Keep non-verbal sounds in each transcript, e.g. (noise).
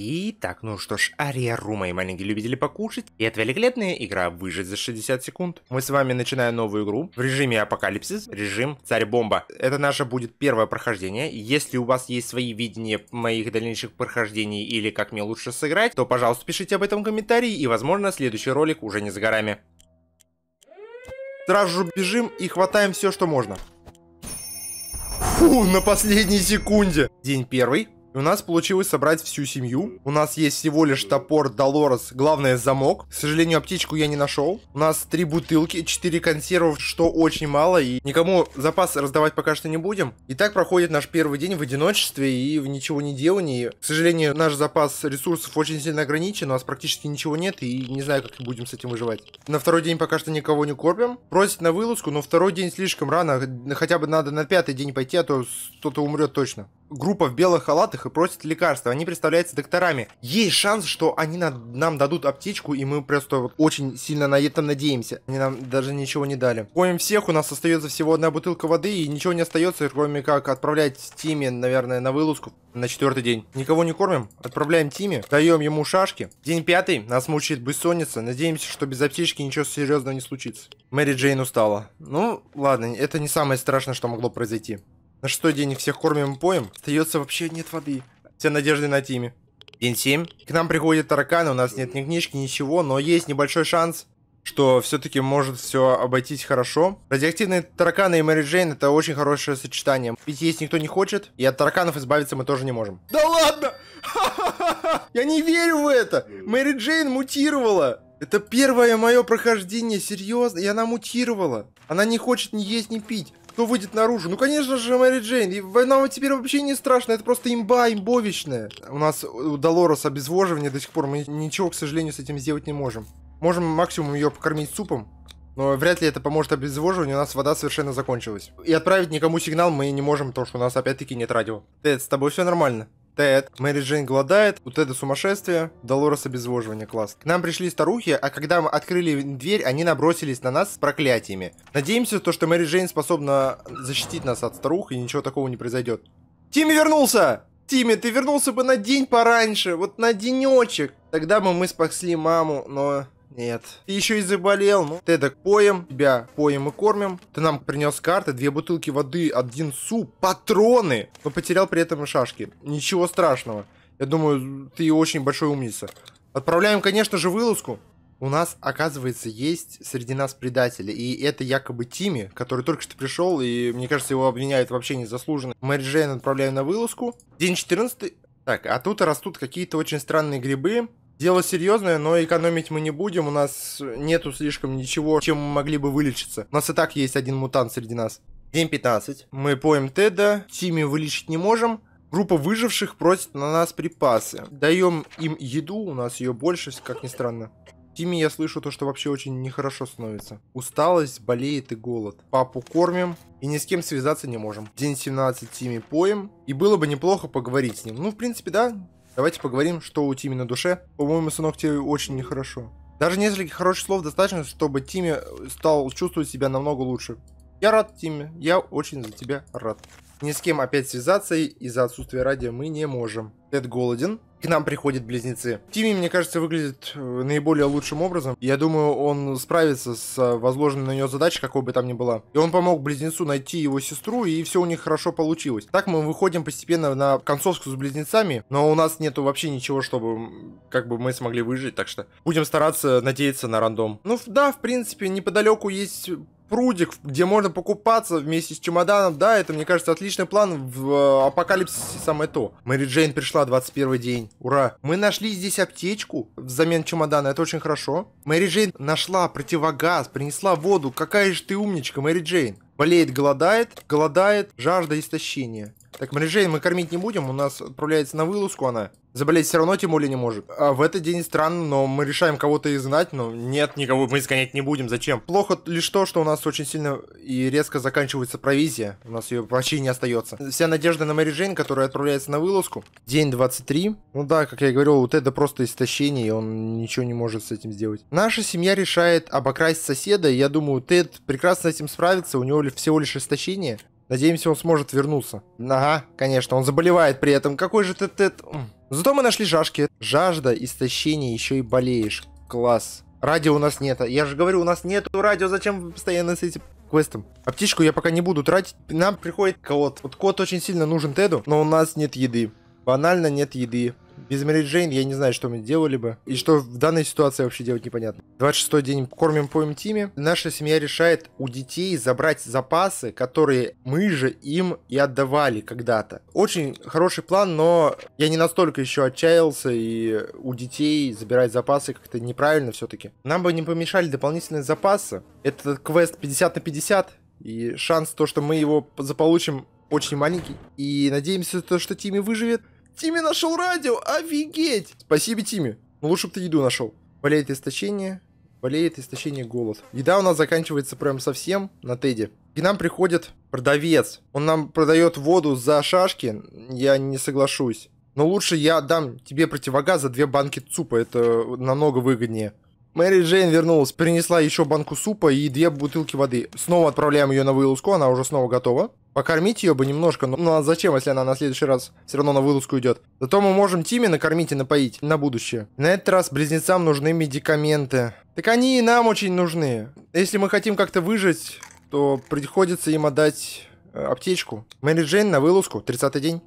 Итак, ну что ж, Ариару, мои маленькие любители покушать, и это великолепная игра «Выжить за 60 секунд». Мы с вами начинаем новую игру в режиме «Апокалипсис», режим «Царь-бомба». Это наше будет первое прохождение. Если у вас есть свои видения моих дальнейших прохождений или как мне лучше сыграть, то, пожалуйста, пишите об этом в комментарии, и, возможно, следующий ролик уже не за горами. Сразу же бежим и хватаем все, что можно. Фу, на последней секунде. День первый, у нас получилось собрать всю семью. У нас есть всего лишь топор, Долорес, главное замок. К сожалению, аптечку я не нашел. У нас три бутылки, четыре консервов, что очень мало. И никому запас раздавать пока что не будем. И так проходит наш первый день в одиночестве и в ничего не делании. К сожалению, наш запас ресурсов очень сильно ограничен. У нас практически ничего нет. И не знаю, как будем с этим выживать. На второй день пока что никого не кормим. Просит на вылазку, но второй день слишком рано. Хотя бы надо на пятый день пойти, а то кто-то умрет точно группа в белых халатах и просит лекарства. Они представляются докторами. Есть шанс, что они на, нам дадут аптечку, и мы просто вот очень сильно на этом надеемся. Они нам даже ничего не дали. Поем всех, у нас остается всего одна бутылка воды, и ничего не остается, кроме как отправлять Тиме, наверное, на вылазку на четвертый день. Никого не кормим, отправляем Тиме, даем ему шашки. День пятый, нас мучает бессонница, надеемся, что без аптечки ничего серьезного не случится. Мэри Джейн устала. Ну, ладно, это не самое страшное, что могло произойти. На что день всех кормим и поем? Остается вообще нет воды. Все надежды на Тиме. День 7. К нам приходит таракан, у нас нет ни книжки, ничего, но есть небольшой шанс, что все-таки может все обойтись хорошо. Радиоактивные тараканы и Мэри Джейн это очень хорошее сочетание. Ведь есть никто не хочет, и от тараканов избавиться мы тоже не можем. Да ладно! (laughs) Я не верю в это! Мэри Джейн мутировала! Это первое мое прохождение, серьезно, и она мутировала. Она не хочет ни есть, ни пить кто выйдет наружу. Ну, конечно же, Мэри Джейн. И война теперь вообще не страшно, это просто имба, имбовичная. У нас э, у Долорес обезвоживание до сих пор, мы ничего, к сожалению, с этим сделать не можем. Можем максимум ее покормить супом, но вряд ли это поможет обезвоживанию, у нас вода совершенно закончилась. И отправить никому сигнал мы не можем, потому что у нас опять-таки нет радио. Тед, с тобой все нормально? Тед, Мэри Джейн голодает, у Теда сумасшествие, Долорес обезвоживание, класс. К нам пришли старухи, а когда мы открыли дверь, они набросились на нас с проклятиями. Надеемся, то, что Мэри Джейн способна защитить нас от старух, и ничего такого не произойдет. Тимми вернулся! Тимми, ты вернулся бы на день пораньше, вот на денечек. Тогда бы мы спасли маму, но нет. Ты еще и заболел, ну. Ты так поем, тебя поем и кормим. Ты нам принес карты, две бутылки воды, один суп, патроны. Но потерял при этом и шашки. Ничего страшного. Я думаю, ты очень большой умница. Отправляем, конечно же, вылазку. У нас, оказывается, есть среди нас предатели. И это якобы Тими, который только что пришел, и, мне кажется, его обвиняют вообще незаслуженно. Мэри Джейн отправляем на вылазку. День 14. Так, а тут растут какие-то очень странные грибы. Дело серьезное, но экономить мы не будем. У нас нету слишком ничего, чем мы могли бы вылечиться. У нас и так есть один мутант среди нас. День 15. Мы поем Теда. Тими вылечить не можем. Группа выживших просит на нас припасы. Даем им еду, у нас ее больше, как ни странно. Тими я слышу то, что вообще очень нехорошо становится. Усталость, болеет и голод. Папу кормим и ни с кем связаться не можем. День 17 Тими поем. И было бы неплохо поговорить с ним. Ну, в принципе, да, Давайте поговорим, что у Тими на душе. По-моему, сынок тебе очень нехорошо. Даже нескольких хороших слов достаточно, чтобы Тими э, стал чувствовать себя намного лучше. Я рад, Тими. Я очень за тебя рад. Ни с кем опять связаться из-за отсутствия радио мы не можем. Тед голоден. К нам приходят близнецы. Тимми, мне кажется, выглядит э, наиболее лучшим образом. Я думаю, он справится с э, возложенной на нее задачей, какой бы там ни была. И он помог близнецу найти его сестру, и все у них хорошо получилось. Так мы выходим постепенно на концовку с близнецами, но у нас нету вообще ничего, чтобы как бы мы смогли выжить, так что будем стараться надеяться на рандом. Ну да, в принципе, неподалеку есть прудик, где можно покупаться вместе с чемоданом. Да, это, мне кажется, отличный план. В э, апокалипсисе самое то. Мэри Джейн пришла 21 день. Ура. Мы нашли здесь аптечку взамен чемодана. Это очень хорошо. Мэри Джейн нашла противогаз, принесла воду. Какая же ты умничка, Мэри Джейн. Болеет, голодает, голодает, жажда истощения. Так, морежей мы кормить не будем, у нас отправляется на вылазку она. Заболеть все равно тем более не может. А в этот день странно, но мы решаем кого-то изгнать, но нет, никого мы изгонять не будем, зачем? Плохо лишь то, что у нас очень сильно и резко заканчивается провизия, у нас ее вообще не остается. Вся надежда на Мэри которая отправляется на вылазку. День 23. Ну да, как я и говорил, вот это просто истощение, и он ничего не может с этим сделать. Наша семья решает обокрасть соседа, я думаю, Тед прекрасно с этим справится, у него всего лишь истощение. Надеемся, он сможет вернуться. Ага, конечно, он заболевает при этом. Какой же ты... ты... Зато мы нашли жажки. Жажда, истощение, еще и болеешь. Класс. Радио у нас нет. Я же говорю, у нас нету радио. Зачем постоянно с этим квестом? Аптечку я пока не буду тратить. Нам приходит кот. Вот кот очень сильно нужен Теду, но у нас нет еды. Банально нет еды. Без Мэри Джейн я не знаю, что мы делали бы. И что в данной ситуации вообще делать непонятно. 26 день кормим поем Тиме. Наша семья решает у детей забрать запасы, которые мы же им и отдавали когда-то. Очень хороший план, но я не настолько еще отчаялся и у детей забирать запасы как-то неправильно все-таки. Нам бы не помешали дополнительные запасы. Это квест 50 на 50, и шанс то, что мы его заполучим, очень маленький. И надеемся, то, что Тимми выживет. Тими нашел радио, офигеть! Спасибо, Тими. Ну лучше бы ты еду нашел. Болеет истощение, болеет истощение голод. Еда у нас заканчивается прям совсем на Теди. И нам приходит продавец. Он нам продает воду за шашки. Я не соглашусь. Но лучше я дам тебе противогаз за две банки супа. Это намного выгоднее. Мэри Джейн вернулась, принесла еще банку супа и две бутылки воды. Снова отправляем ее на вылазку, она уже снова готова. Покормить ее бы немножко, но ну, а зачем, если она на следующий раз все равно на вылазку идет? Зато мы можем Тиме накормить и напоить на будущее. На этот раз близнецам нужны медикаменты. Так они и нам очень нужны. Если мы хотим как-то выжить, то приходится им отдать э, аптечку. Мэри Джейн на вылазку, 30-й день.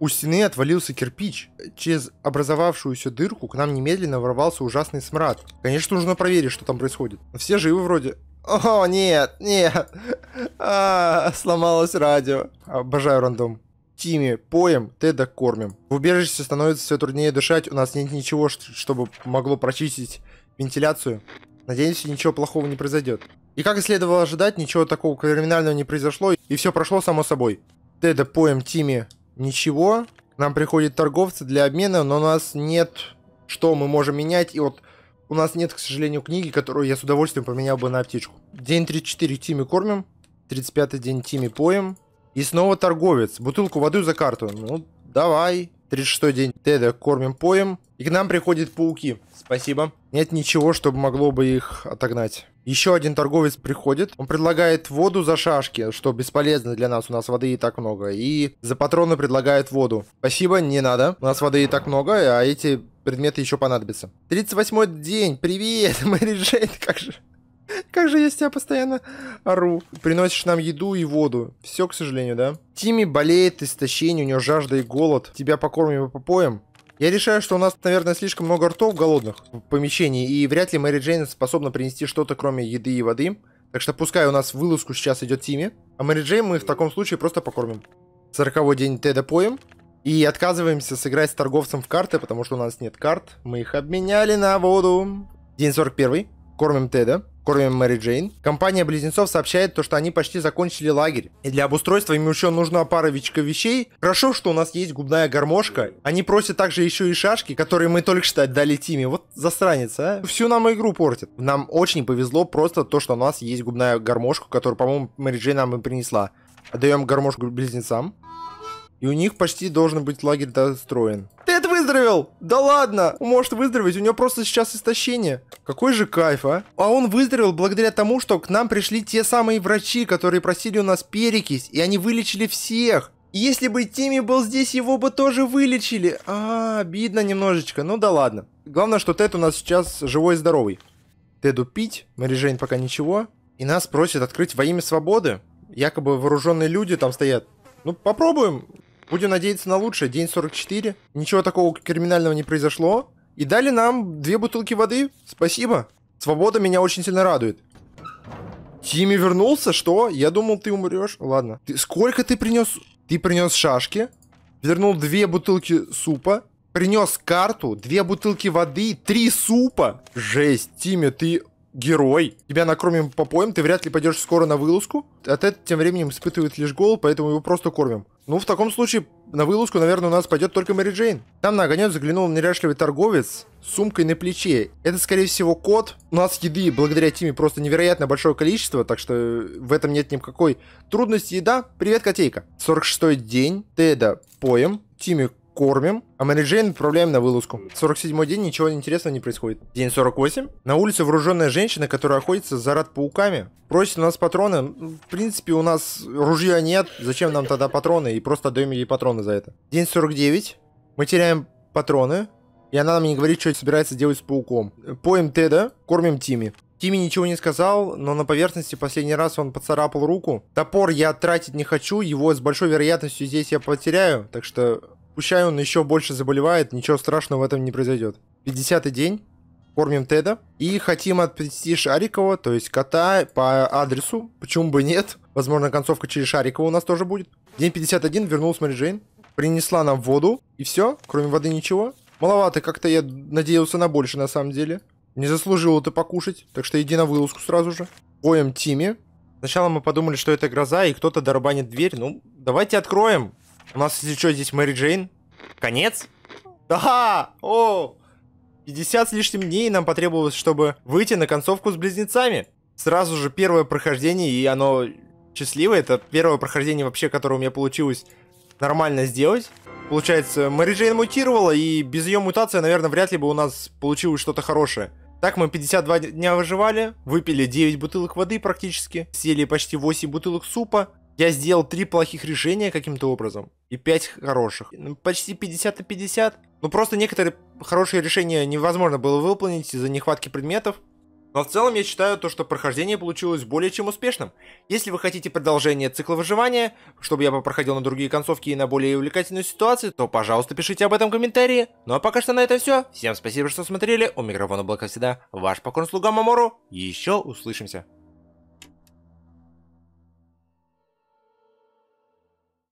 У стены отвалился кирпич. Через образовавшуюся дырку к нам немедленно ворвался ужасный смрад. Конечно, нужно проверить, что там происходит. Все живы вроде. О, нет, нет. А, сломалось радио. Обожаю рандом. Тими, поем, Теда кормим. В убежище становится все труднее дышать, у нас нет ничего, чтобы могло прочистить вентиляцию. Надеюсь, ничего плохого не произойдет. И как и следовало ожидать, ничего такого криминального не произошло, и все прошло само собой. Теда поем, Тими, ничего. К нам приходят торговцы для обмена, но у нас нет, что мы можем менять, и вот у нас нет, к сожалению, книги, которую я с удовольствием поменял бы на аптечку. День 34 Тими кормим, 35-й день Тими поем. И снова торговец. Бутылку воды за карту. Ну, давай. 36-й день Теда кормим поем. И к нам приходят пауки. Спасибо. Нет ничего, чтобы могло бы их отогнать. Еще один торговец приходит. Он предлагает воду за шашки, что бесполезно для нас. У нас воды и так много. И за патроны предлагает воду. Спасибо, не надо. У нас воды и так много, а эти предметы еще понадобятся. 38-й день, привет, (laughs) Мэри Джейн, как же... Как же я с тебя постоянно ору. Приносишь нам еду и воду. Все, к сожалению, да? Тими болеет, истощение, у него жажда и голод. Тебя покормим и попоем. Я решаю, что у нас, наверное, слишком много ртов голодных в помещении, и вряд ли Мэри Джейн способна принести что-то, кроме еды и воды. Так что пускай у нас вылазку сейчас идет Тими. а Мэри Джейн мы в таком случае просто покормим. Сороковой день Теда поем. И отказываемся сыграть с торговцем в карты, потому что у нас нет карт. Мы их обменяли на воду. День 41. Кормим Теда. Кормим Мэри Джейн. Компания Близнецов сообщает то, что они почти закончили лагерь. И для обустройства им еще нужна паровичка вещей. Хорошо, что у нас есть губная гармошка. Они просят также еще и шашки, которые мы только что отдали Тиме. Вот засранец, а? Всю нам игру портит. Нам очень повезло просто то, что у нас есть губная гармошка, которую, по-моему, Мэри Джейн нам и принесла. Отдаем гармошку близнецам. И у них почти должен быть лагерь достроен. Тед выздоровел! Да ладно! Он может выздороветь, у него просто сейчас истощение. Какой же кайф, а? А он выздоровел благодаря тому, что к нам пришли те самые врачи, которые просили у нас перекись, и они вылечили всех. Если бы Тимми был здесь, его бы тоже вылечили. А, обидно немножечко. Ну да ладно. Главное, что Тед у нас сейчас живой и здоровый. Теду пить, Мэри Жейн пока ничего. И нас просят открыть во имя свободы. Якобы вооруженные люди там стоят. Ну, попробуем. Будем надеяться на лучшее. День 44. Ничего такого криминального не произошло. И дали нам две бутылки воды. Спасибо. Свобода меня очень сильно радует. Тимми вернулся? Что? Я думал, ты умрешь. Ладно. Ты, сколько ты принес? Ты принес шашки. Вернул две бутылки супа. Принес карту, две бутылки воды, три супа. Жесть, Тимми, ты герой. Тебя накормим, попоем, ты вряд ли пойдешь скоро на вылазку. От а этого тем временем испытывает лишь голод, поэтому его просто кормим. Ну, в таком случае, на вылазку, наверное, у нас пойдет только Мэри Джейн. Там на огонек заглянул неряшливый торговец с сумкой на плече. Это, скорее всего, кот. У нас еды благодаря Тиме просто невероятно большое количество, так что э, в этом нет никакой трудности. Еда, привет, котейка. 46-й день, Теда поем, Тиме кормим, а Мэри Джейн отправляем на вылазку. 47-й день ничего интересного не происходит. День 48. На улице вооруженная женщина, которая охотится за рад пауками, просит у нас патроны. В принципе, у нас ружья нет, зачем нам тогда патроны? И просто даем ей патроны за это. День 49. Мы теряем патроны, и она нам не говорит, что собирается делать с пауком. Поем Теда, кормим Тими. Тими ничего не сказал, но на поверхности последний раз он поцарапал руку. Топор я тратить не хочу, его с большой вероятностью здесь я потеряю, так что Пущай он еще больше заболевает, ничего страшного в этом не произойдет. 50-й день. Кормим Теда. И хотим отвести Шарикова, то есть кота, по адресу. Почему бы нет? Возможно, концовка через Шарикова у нас тоже будет. День 51 вернулась Мэри Джейн. Принесла нам воду. И все. Кроме воды ничего. Маловато как-то я надеялся на больше на самом деле. Не заслужил это покушать, так что иди на вылазку сразу же. Поем Тими. Сначала мы подумали, что это гроза, и кто-то дорубанит дверь. Ну, давайте откроем. У нас, если что, здесь Мэри Джейн. Конец? Да! О! 50 с лишним дней нам потребовалось, чтобы выйти на концовку с близнецами. Сразу же первое прохождение, и оно счастливое. Это первое прохождение вообще, которое у меня получилось нормально сделать. Получается, Мэри Джейн мутировала, и без ее мутации, наверное, вряд ли бы у нас получилось что-то хорошее. Так мы 52 дня выживали, выпили 9 бутылок воды практически, съели почти 8 бутылок супа, я сделал три плохих решения каким-то образом и пять хороших. Ну, почти 50 на 50. Ну просто некоторые хорошие решения невозможно было выполнить из-за нехватки предметов. Но в целом я считаю то, что прохождение получилось более чем успешным. Если вы хотите продолжение цикла выживания, чтобы я проходил на другие концовки и на более увлекательную ситуацию, то пожалуйста пишите об этом в комментарии. Ну а пока что на это все. Всем спасибо, что смотрели. У микрофона был, как всегда, ваш покорный слуга Мамору. Еще услышимся.